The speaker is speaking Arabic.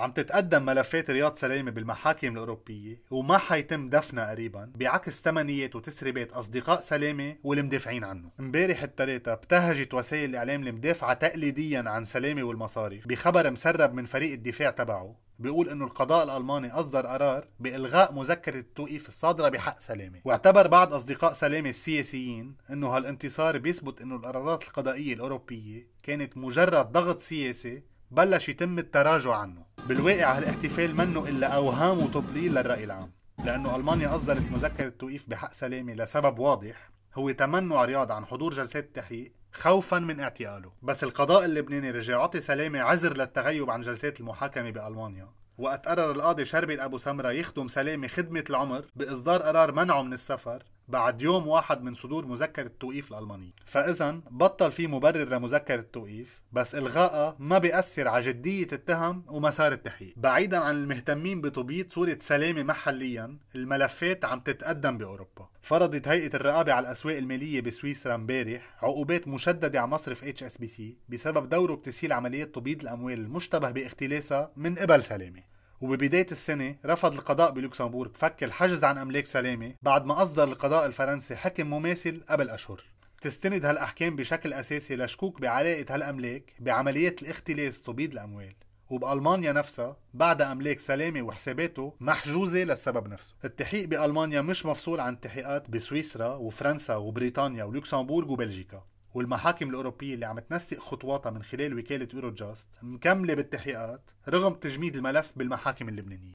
عم تتقدم ملفات رياض سلامة بالمحاكم الأوروبية وما حيتم دفنها قريبا بعكس تمنيات وتسريبات أصدقاء سلامة والمدافعين عنه امبارح الثلاثة ابتهجت وسائل الإعلام المدافعة تقليديا عن سلامة والمصارف بخبر مسرب من فريق الدفاع تبعه بيقول انه القضاء الالماني اصدر قرار بالغاء مذكره التوقيف الصادره بحق سلامه واعتبر بعض اصدقاء سلامه السياسيين انه هالانتصار بيثبت انه القرارات القضائيه الاوروبيه كانت مجرد ضغط سياسي بلش يتم التراجع عنه بالواقع هالاحتفال منه إلا أوهام وتضليل للرأي العام لأنه ألمانيا أصدرت مذكرة توقيف بحق سلامة لسبب واضح هو تمنع رياض عن حضور جلسات التحقيق خوفا من اعتقاله بس القضاء اللبناني رجع عطي سلامة عذر للتغيب عن جلسات المحاكمة بألمانيا وقت قرر القاضي شربل أبو سمرة يخدم سلامة خدمة العمر بإصدار قرار منعه من السفر بعد يوم واحد من صدور مذكرة التوقيف الألمانية فإذا بطل في مبرر لمذكرة التوقيف بس إلغائها ما بيأثر على جدية التهم ومسار التحقيق بعيدا عن المهتمين بتبييض صورة سلامة محليا الملفات عم تتقدم بأوروبا فرضت هيئة الرقابة على الأسواق المالية بسويسرا امبارح عقوبات مشددة على مصرف اتش اس بي سي بسبب دوره بتسهيل عملية تبييض الأموال المشتبه باختلاسها من قبل سلامة وببداية السنة رفض القضاء بلوكسمبورغ فك الحجز عن أملاك سلامة بعد ما أصدر القضاء الفرنسي حكم مماثل قبل أشهر تستند هالأحكام بشكل أساسي لشكوك بعلاقة هالأملاك بعمليات الاختلاس تبيض الأموال وبألمانيا نفسها بعد أملاك سلامة وحساباته محجوزة للسبب نفسه التحقيق بألمانيا مش مفصول عن التحقيقات بسويسرا وفرنسا وبريطانيا ولوكسمبورغ وبلجيكا والمحاكم الأوروبية اللي عم تنسق خطواتها من خلال وكالة ايروجاست مكملة بالتحقيقات رغم تجميد الملف بالمحاكم اللبنانية